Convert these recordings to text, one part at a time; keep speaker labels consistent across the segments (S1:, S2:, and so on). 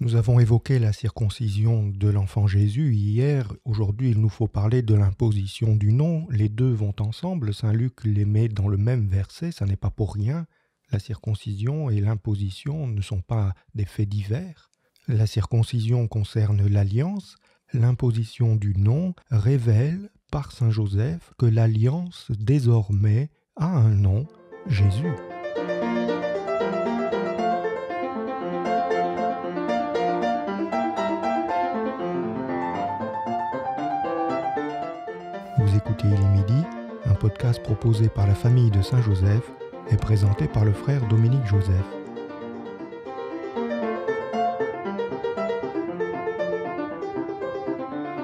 S1: Nous avons évoqué la circoncision de l'enfant Jésus hier, aujourd'hui il nous faut parler de l'imposition du nom, les deux vont ensemble, Saint Luc les met dans le même verset, ça n'est pas pour rien, la circoncision et l'imposition ne sont pas des faits divers. La circoncision concerne l'alliance, l'imposition du nom révèle par Saint Joseph que l'alliance désormais a un nom, Jésus. écoutez les midi, un podcast proposé par la famille de Saint-Joseph et présenté par le frère Dominique Joseph.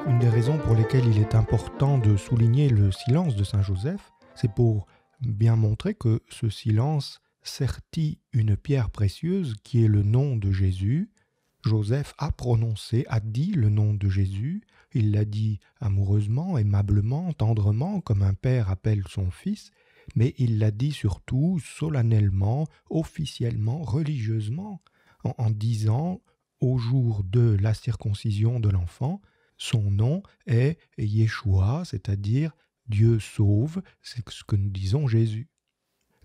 S1: Une des raisons pour lesquelles il est important de souligner le silence de Saint-Joseph, c'est pour bien montrer que ce silence sertit une pierre précieuse qui est le nom de Jésus Joseph a prononcé, a dit le nom de Jésus, il l'a dit amoureusement, aimablement, tendrement, comme un père appelle son fils, mais il l'a dit surtout solennellement, officiellement, religieusement, en, disant au jour de la circoncision de l'enfant, son nom est Yeshua, c'est-à-dire Dieu sauve, c'est ce que nous disons Jésus.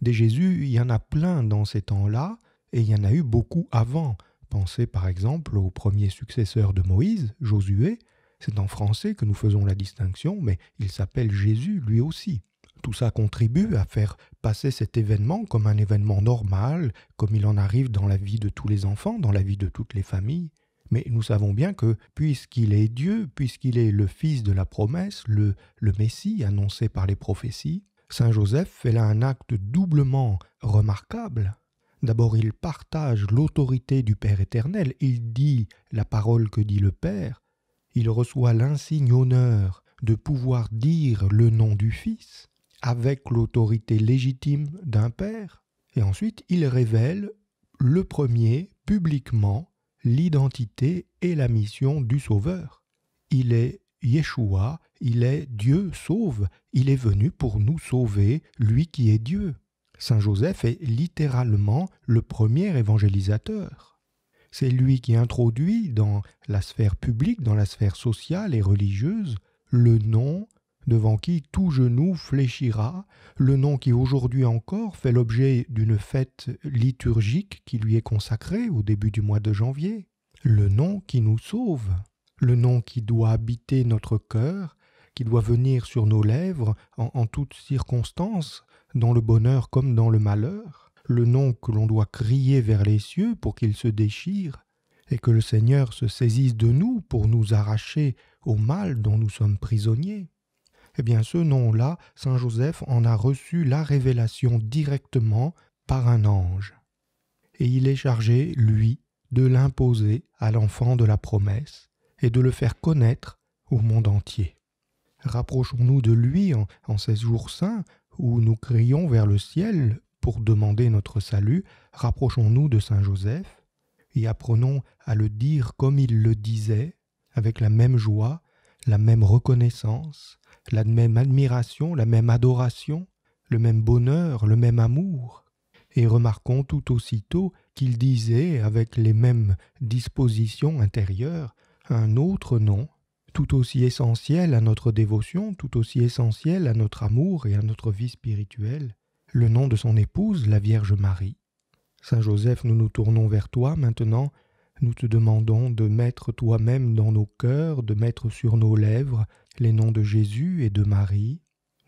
S1: Des Jésus, il y en a plein dans ces temps-là, et il y en a eu beaucoup avant. Pensez par exemple au premier successeur de Moïse, Josué. C'est en français que nous faisons la distinction, mais il s'appelle Jésus lui aussi. Tout ça contribue à faire passer cet événement comme un événement normal, comme il en arrive dans la vie de tous les enfants, dans la vie de toutes les familles. Mais nous savons bien que, puisqu'il est Dieu, puisqu'il est le Fils de la promesse, le, le Messie annoncé par les prophéties, Saint Joseph fait là un acte doublement remarquable. D'abord, il partage l'autorité du Père éternel, il dit la parole que dit le Père, il reçoit l'insigne honneur de pouvoir dire le nom du Fils avec l'autorité légitime d'un Père, et ensuite il révèle le premier publiquement l'identité et la mission du Sauveur. Il est Yeshua, il est Dieu sauve, il est venu pour nous sauver, lui qui est Dieu. Saint Joseph est littéralement le premier évangélisateur. C'est lui qui introduit dans la sphère publique, dans la sphère sociale et religieuse, le nom devant qui tout genou fléchira, le nom qui aujourd'hui encore fait l'objet d'une fête liturgique qui lui est consacrée au début du mois de janvier, le nom qui nous sauve, le nom qui doit habiter notre cœur qui doit venir sur nos lèvres en, toutes circonstances, dans le bonheur comme dans le malheur, le nom que l'on doit crier vers les cieux pour qu'il se déchire, et que le Seigneur se saisisse de nous pour nous arracher au mal dont nous sommes prisonniers. Eh bien ce nom-là, Saint Joseph en a reçu la révélation directement par un ange. Et il est chargé, lui, de l'imposer à l'enfant de la promesse et de le faire connaître au monde entier. Rapprochons-nous de lui en, ces jours saints où nous crions vers le ciel pour demander notre salut, rapprochons-nous de Saint Joseph et apprenons à le dire comme il le disait, avec la même joie, la même reconnaissance, la même admiration, la même adoration, le même bonheur, le même amour. Et remarquons tout aussitôt qu'il disait, avec les mêmes dispositions intérieures, un autre nom tout aussi essentiel à notre dévotion, tout aussi essentiel à notre amour et à notre vie spirituelle, le nom de son épouse, la Vierge Marie. Saint Joseph, nous nous tournons vers toi maintenant, nous te demandons de mettre toi-même dans nos cœurs, de mettre sur nos lèvres les noms de Jésus et de Marie.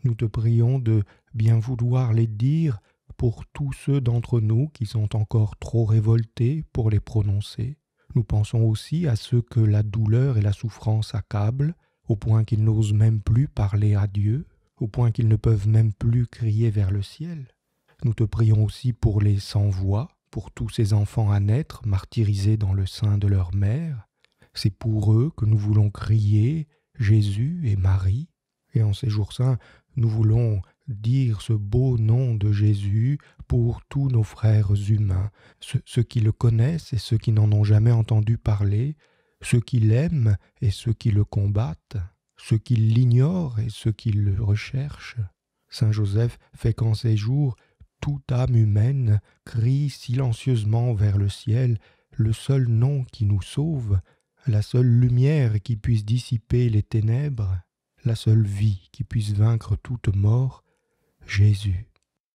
S1: Nous te prions de bien vouloir les dire pour tous ceux d'entre nous qui sont encore trop révoltés pour les prononcer. Nous pensons aussi à ceux que la douleur et la souffrance accablent, au point qu'ils n'osent même plus parler à Dieu, au point qu'ils ne peuvent même plus crier vers le ciel. Nous te prions aussi pour les sans-voix, pour tous ces enfants à naître martyrisés dans le sein de leur mère. C'est pour eux que nous voulons crier Jésus et Marie. Et en ces jours saints, nous voulons dire ce beau nom de Jésus pour tous nos frères humains, ceux, qui le connaissent et ceux qui n'en ont jamais entendu parler, ceux qui l'aiment et ceux qui le combattent, ceux qui l'ignorent et ceux qui le recherchent. Saint Joseph fait qu'en ces jours toute âme humaine crie silencieusement vers le ciel le seul nom qui nous sauve, la seule lumière qui puisse dissiper les ténèbres, la seule vie qui puisse vaincre toute mort, Jésus.